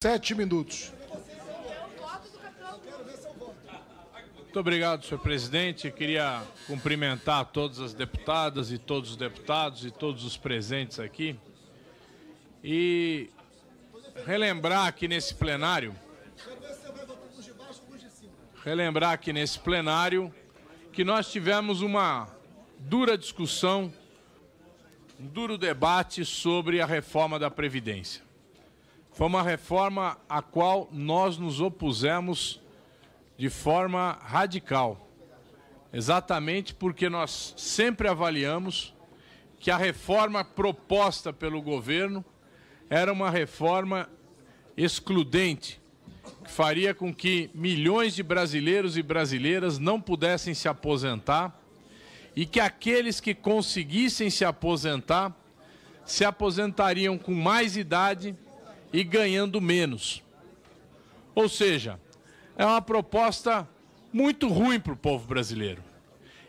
Sete minutos. Muito obrigado, senhor presidente. Eu queria cumprimentar todas as deputadas e todos os deputados e todos os presentes aqui. E relembrar que nesse plenário. Relembrar que nesse plenário que nós tivemos uma dura discussão, um duro debate sobre a reforma da Previdência. Foi uma reforma a qual nós nos opusemos de forma radical, exatamente porque nós sempre avaliamos que a reforma proposta pelo governo era uma reforma excludente, que faria com que milhões de brasileiros e brasileiras não pudessem se aposentar e que aqueles que conseguissem se aposentar se aposentariam com mais idade e ganhando menos. Ou seja, é uma proposta muito ruim para o povo brasileiro.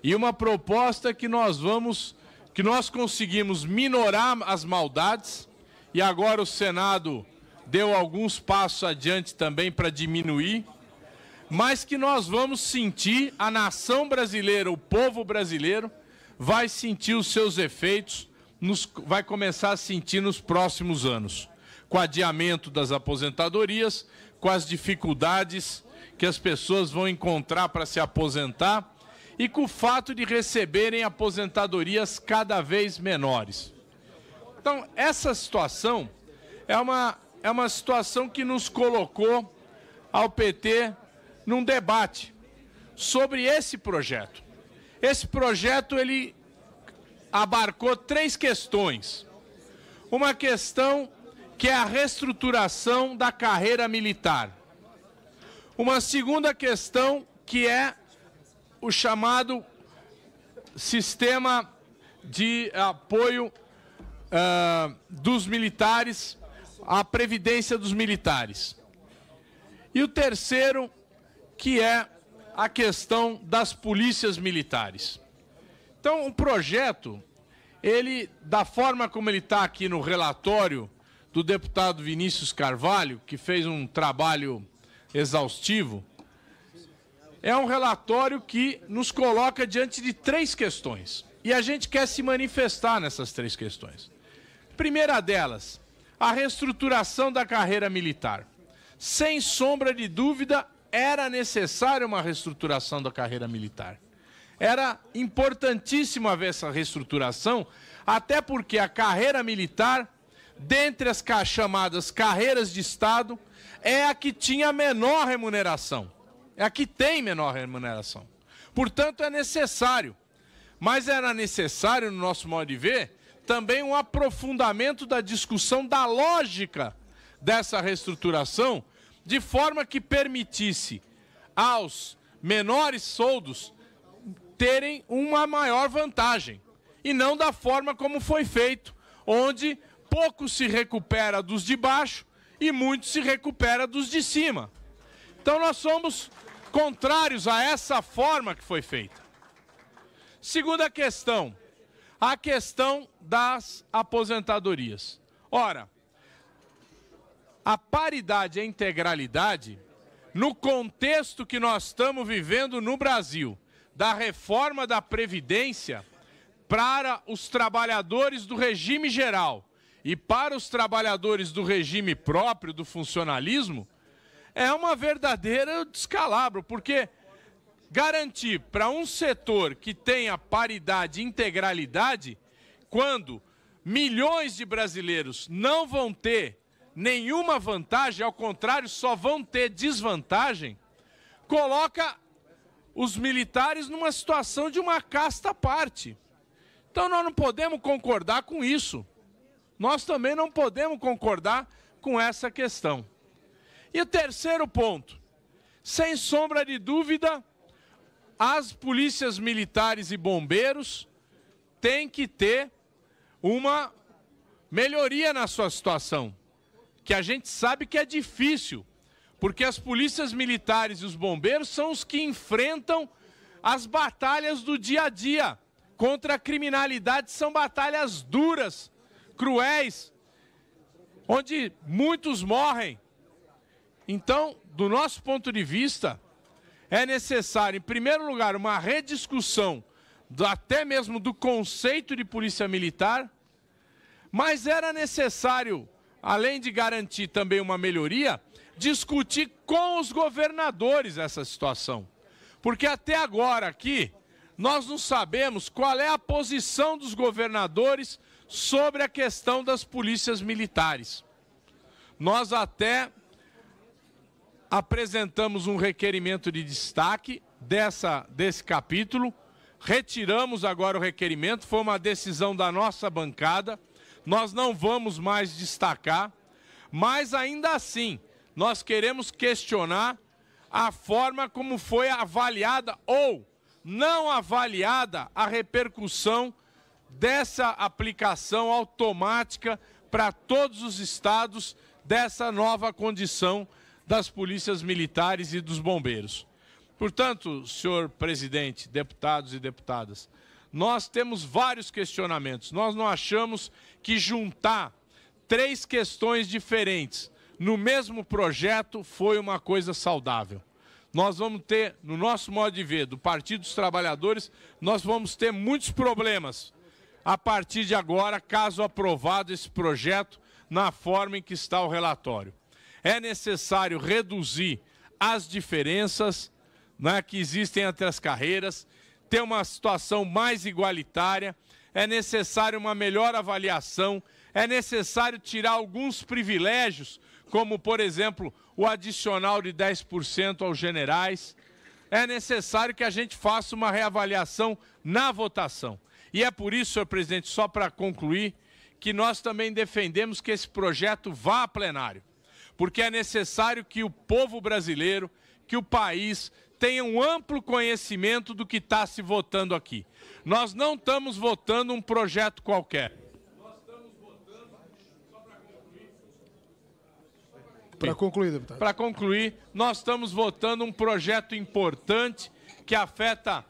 E uma proposta que nós vamos, que nós conseguimos minorar as maldades, e agora o Senado deu alguns passos adiante também para diminuir, mas que nós vamos sentir, a nação brasileira, o povo brasileiro, vai sentir os seus efeitos, nos, vai começar a sentir nos próximos anos com o adiamento das aposentadorias, com as dificuldades que as pessoas vão encontrar para se aposentar e com o fato de receberem aposentadorias cada vez menores. Então, essa situação é uma, é uma situação que nos colocou ao PT num debate sobre esse projeto. Esse projeto ele abarcou três questões. Uma questão que é a reestruturação da carreira militar. Uma segunda questão que é o chamado sistema de apoio uh, dos militares, a previdência dos militares. E o terceiro, que é a questão das polícias militares. Então, o projeto, ele, da forma como ele está aqui no relatório do deputado Vinícius Carvalho, que fez um trabalho exaustivo, é um relatório que nos coloca diante de três questões. E a gente quer se manifestar nessas três questões. Primeira delas, a reestruturação da carreira militar. Sem sombra de dúvida, era necessária uma reestruturação da carreira militar. Era importantíssimo haver essa reestruturação, até porque a carreira militar dentre as chamadas carreiras de Estado, é a que tinha menor remuneração. É a que tem menor remuneração. Portanto, é necessário. Mas era necessário, no nosso modo de ver, também um aprofundamento da discussão da lógica dessa reestruturação, de forma que permitisse aos menores soldos terem uma maior vantagem. E não da forma como foi feito, onde pouco se recupera dos de baixo e muito se recupera dos de cima. Então nós somos contrários a essa forma que foi feita. Segunda questão, a questão das aposentadorias. Ora, a paridade e a integralidade, no contexto que nós estamos vivendo no Brasil, da reforma da Previdência para os trabalhadores do regime geral e para os trabalhadores do regime próprio, do funcionalismo, é uma verdadeira descalabro, porque garantir para um setor que tenha paridade e integralidade, quando milhões de brasileiros não vão ter nenhuma vantagem, ao contrário, só vão ter desvantagem, coloca os militares numa situação de uma casta à parte. Então nós não podemos concordar com isso nós também não podemos concordar com essa questão. E o terceiro ponto: sem sombra de dúvida, as polícias militares e bombeiros têm que ter uma melhoria na sua situação, que a gente sabe que é difícil, porque as polícias militares e os bombeiros são os que enfrentam as batalhas do dia a dia contra a criminalidade, são batalhas duras cruéis, onde muitos morrem. Então, do nosso ponto de vista, é necessário, em primeiro lugar, uma rediscussão do, até mesmo do conceito de polícia militar, mas era necessário, além de garantir também uma melhoria, discutir com os governadores essa situação. Porque até agora aqui, nós não sabemos qual é a posição dos governadores sobre a questão das polícias militares. Nós até apresentamos um requerimento de destaque dessa, desse capítulo, retiramos agora o requerimento, foi uma decisão da nossa bancada, nós não vamos mais destacar, mas ainda assim, nós queremos questionar a forma como foi avaliada ou não avaliada a repercussão dessa aplicação automática para todos os estados dessa nova condição das polícias militares e dos bombeiros. Portanto, senhor presidente, deputados e deputadas, nós temos vários questionamentos. Nós não achamos que juntar três questões diferentes no mesmo projeto foi uma coisa saudável nós vamos ter, no nosso modo de ver, do Partido dos Trabalhadores, nós vamos ter muitos problemas a partir de agora, caso aprovado esse projeto na forma em que está o relatório. É necessário reduzir as diferenças né, que existem entre as carreiras, ter uma situação mais igualitária, é necessário uma melhor avaliação, é necessário tirar alguns privilégios como, por exemplo, o adicional de 10% aos generais. É necessário que a gente faça uma reavaliação na votação. E é por isso, senhor presidente, só para concluir, que nós também defendemos que esse projeto vá a plenário, porque é necessário que o povo brasileiro, que o país tenha um amplo conhecimento do que está se votando aqui. Nós não estamos votando um projeto qualquer. Para concluir, deputado. Para concluir, nós estamos votando um projeto importante que afeta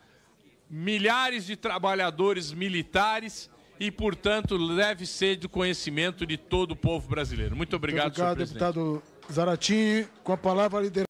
milhares de trabalhadores militares e, portanto, deve ser do conhecimento de todo o povo brasileiro. Muito obrigado, Muito obrigado, deputado Zaratini. Com a palavra, a liderança.